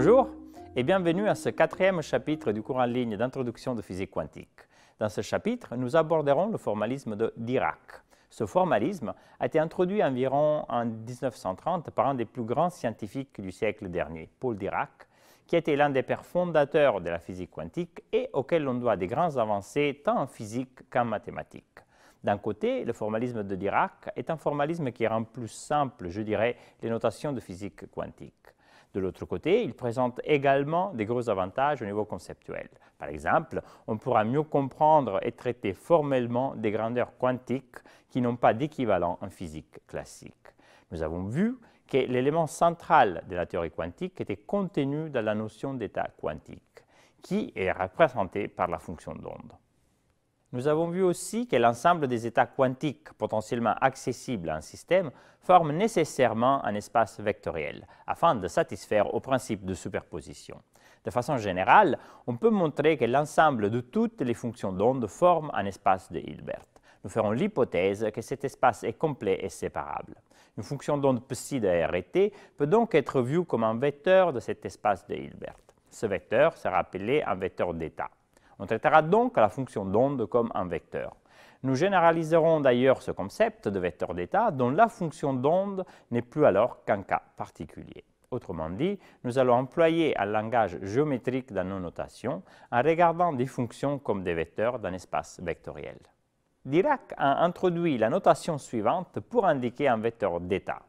Bonjour et bienvenue à ce quatrième chapitre du cours en ligne d'introduction de physique quantique. Dans ce chapitre, nous aborderons le formalisme de Dirac. Ce formalisme a été introduit environ en 1930 par un des plus grands scientifiques du siècle dernier, Paul Dirac, qui était l'un des pères fondateurs de la physique quantique et auquel on doit des grandes avancées tant en physique qu'en mathématiques. D'un côté, le formalisme de Dirac est un formalisme qui rend plus simple, je dirais, les notations de physique quantique. De l'autre côté, il présente également des gros avantages au niveau conceptuel. Par exemple, on pourra mieux comprendre et traiter formellement des grandeurs quantiques qui n'ont pas d'équivalent en physique classique. Nous avons vu que l'élément central de la théorie quantique était contenu dans la notion d'état quantique, qui est représentée par la fonction d'onde. Nous avons vu aussi que l'ensemble des états quantiques potentiellement accessibles à un système forment nécessairement un espace vectoriel, afin de satisfaire au principe de superposition. De façon générale, on peut montrer que l'ensemble de toutes les fonctions d'onde forme un espace de Hilbert. Nous ferons l'hypothèse que cet espace est complet et séparable. Une fonction d'onde psi de RT peut donc être vue comme un vecteur de cet espace de Hilbert. Ce vecteur sera appelé un vecteur d'état. On traitera donc la fonction d'onde comme un vecteur. Nous généraliserons d'ailleurs ce concept de vecteur d'état dont la fonction d'onde n'est plus alors qu'un cas particulier. Autrement dit, nous allons employer un langage géométrique dans nos notations en regardant des fonctions comme des vecteurs d'un espace vectoriel. Dirac a introduit la notation suivante pour indiquer un vecteur d'état.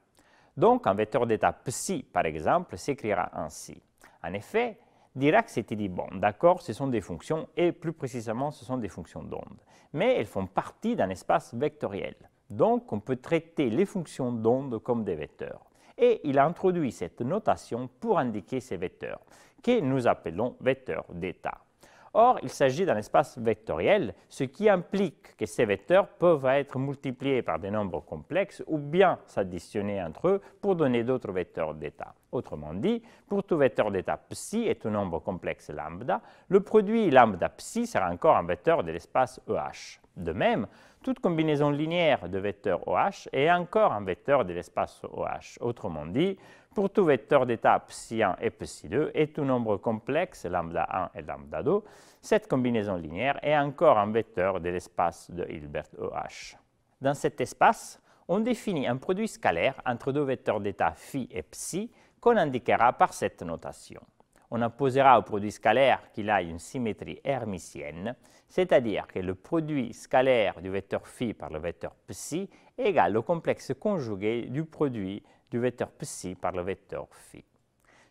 Donc un vecteur d'état psi, par exemple, s'écrira ainsi. En effet, Dirac s'était dit, bon, d'accord, ce sont des fonctions, et plus précisément, ce sont des fonctions d'onde. Mais elles font partie d'un espace vectoriel. Donc, on peut traiter les fonctions d'onde comme des vecteurs. Et il a introduit cette notation pour indiquer ces vecteurs, que nous appelons vecteurs d'état. Or, il s'agit d'un espace vectoriel, ce qui implique que ces vecteurs peuvent être multipliés par des nombres complexes ou bien s'additionner entre eux pour donner d'autres vecteurs d'état. Autrement dit, pour tout vecteur d'état psi et tout nombre complexe lambda, le produit lambda psi sera encore un vecteur de l'espace EH. De même, toute combinaison linéaire de vecteurs OH est encore un vecteur de l'espace OH. Autrement dit, pour tout vecteur d'état psi1 et psi2 et tout nombre complexe lambda1 et lambda2, cette combinaison linéaire est encore un vecteur de l'espace de Hilbert OH. Dans cet espace, on définit un produit scalaire entre deux vecteurs d'état phi et psi qu'on indiquera par cette notation. On imposera au produit scalaire qu'il a une symétrie hermitienne, c'est-à-dire que le produit scalaire du vecteur phi par le vecteur psi égale au complexe conjugué du produit du vecteur psi par le vecteur phi.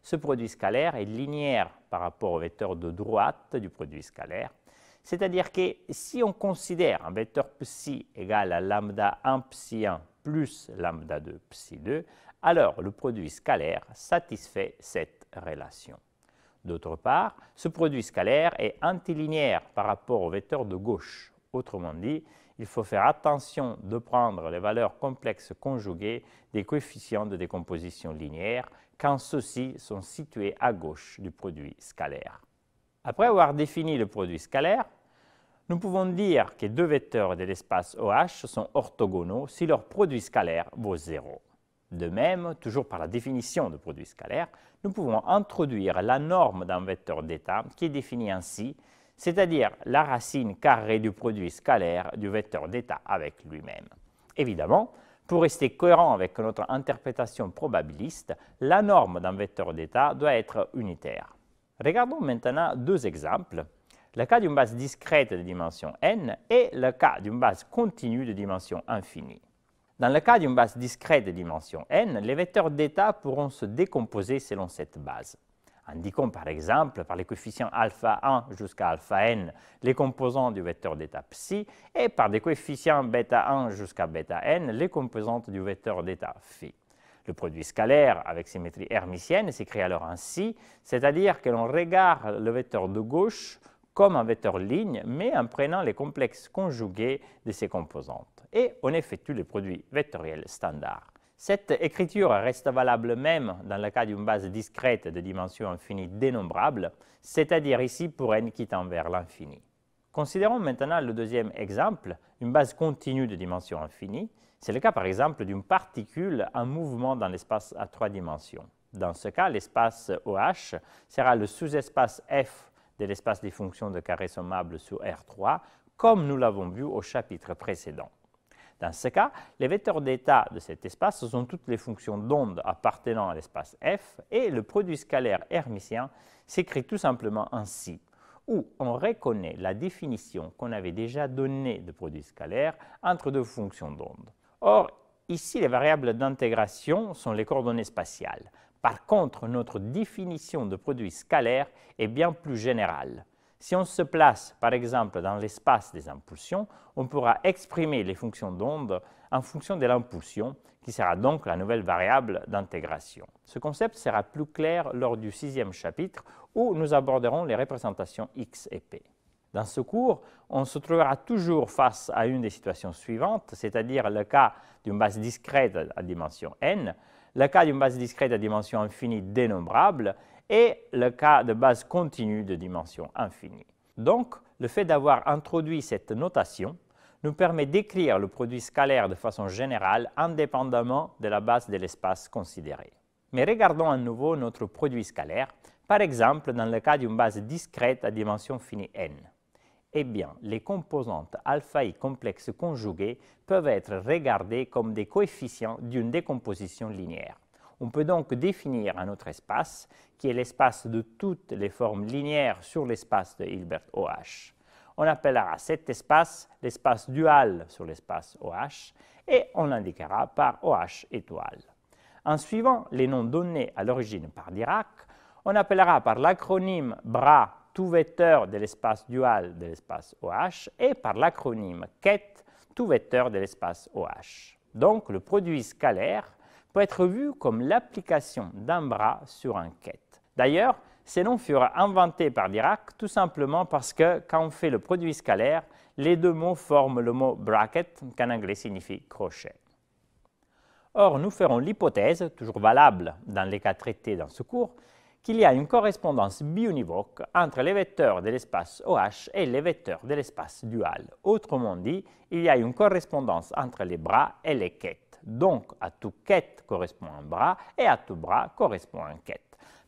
Ce produit scalaire est linéaire par rapport au vecteur de droite du produit scalaire, c'est-à-dire que si on considère un vecteur psi égal à lambda 1 psi 1 plus lambda 2 psi 2, alors le produit scalaire satisfait cette relation. D'autre part, ce produit scalaire est antilinéaire par rapport au vecteur de gauche. Autrement dit, il faut faire attention de prendre les valeurs complexes conjuguées des coefficients de décomposition linéaire quand ceux-ci sont situés à gauche du produit scalaire. Après avoir défini le produit scalaire, nous pouvons dire que deux vecteurs de l'espace OH sont orthogonaux si leur produit scalaire vaut 0. De même, toujours par la définition de produit scalaire, nous pouvons introduire la norme d'un vecteur d'état qui est définie ainsi c'est-à-dire la racine carrée du produit scalaire du vecteur d'état avec lui-même. Évidemment, pour rester cohérent avec notre interprétation probabiliste, la norme d'un vecteur d'état doit être unitaire. Regardons maintenant deux exemples, le cas d'une base discrète de dimension n et le cas d'une base continue de dimension infinie. Dans le cas d'une base discrète de dimension n, les vecteurs d'état pourront se décomposer selon cette base indiquons par exemple par les coefficients alpha 1 jusqu'à alpha n les composants du vecteur d'état psi et par des coefficients β 1 jusqu'à βn n les composantes du vecteur d'état phi. Le produit scalaire avec symétrie hermitienne s'écrit alors ainsi, c'est-à-dire que l'on regarde le vecteur de gauche comme un vecteur ligne, mais en prenant les complexes conjugués de ses composantes. Et on effectue le produit vectoriel standard. Cette écriture reste valable même dans le cas d'une base discrète de dimension infinie dénombrable, c'est-à-dire ici pour n qui tend vers l'infini. Considérons maintenant le deuxième exemple, une base continue de dimension infinie. C'est le cas par exemple d'une particule en mouvement dans l'espace à trois dimensions. Dans ce cas, l'espace OH sera le sous-espace F de l'espace des fonctions de carré sommable sur R3, comme nous l'avons vu au chapitre précédent. Dans ce cas, les vecteurs d'état de cet espace sont toutes les fonctions d'onde appartenant à l'espace F et le produit scalaire hermitien s'écrit tout simplement ainsi, où on reconnaît la définition qu'on avait déjà donnée de produit scalaire entre deux fonctions d'onde. Or, ici, les variables d'intégration sont les coordonnées spatiales. Par contre, notre définition de produit scalaire est bien plus générale. Si on se place, par exemple, dans l'espace des impulsions, on pourra exprimer les fonctions d'onde en fonction de l'impulsion, qui sera donc la nouvelle variable d'intégration. Ce concept sera plus clair lors du sixième chapitre, où nous aborderons les représentations x et p. Dans ce cours, on se trouvera toujours face à une des situations suivantes, c'est-à-dire le cas d'une base discrète à dimension n, le cas d'une base discrète à dimension infinie dénombrable et le cas de base continue de dimension infinie. Donc, le fait d'avoir introduit cette notation nous permet d'écrire le produit scalaire de façon générale indépendamment de la base de l'espace considéré. Mais regardons à nouveau notre produit scalaire, par exemple dans le cas d'une base discrète à dimension finie n. Eh bien, les composantes alpha i complexes conjuguées peuvent être regardées comme des coefficients d'une décomposition linéaire. On peut donc définir un autre espace, qui est l'espace de toutes les formes linéaires sur l'espace de Hilbert OH. On appellera cet espace l'espace dual sur l'espace OH et on l'indiquera par OH étoile. En suivant les noms donnés à l'origine par Dirac, on appellera par l'acronyme BRA tout vecteur de l'espace dual de l'espace OH et par l'acronyme KET tout vecteur de l'espace OH. Donc le produit scalaire peut être vu comme l'application d'un bras sur un quête. D'ailleurs, ces noms furent inventés par Dirac tout simplement parce que, quand on fait le produit scalaire, les deux mots forment le mot bracket, qu'en anglais signifie crochet. Or, nous ferons l'hypothèse, toujours valable dans les cas traités dans ce cours, qu'il y a une correspondance bionivoque entre les vecteurs de l'espace OH et les vecteurs de l'espace dual. Autrement dit, il y a une correspondance entre les bras et les quêtes. Donc, à tout quête correspond un bras et à tout bras correspond un quête.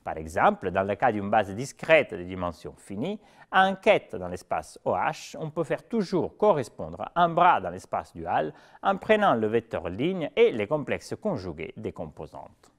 Par exemple, dans le cas d'une base discrète de dimension finie, à un quête dans l'espace OH, on peut faire toujours correspondre un bras dans l'espace dual en prenant le vecteur ligne et les complexes conjugués des composantes.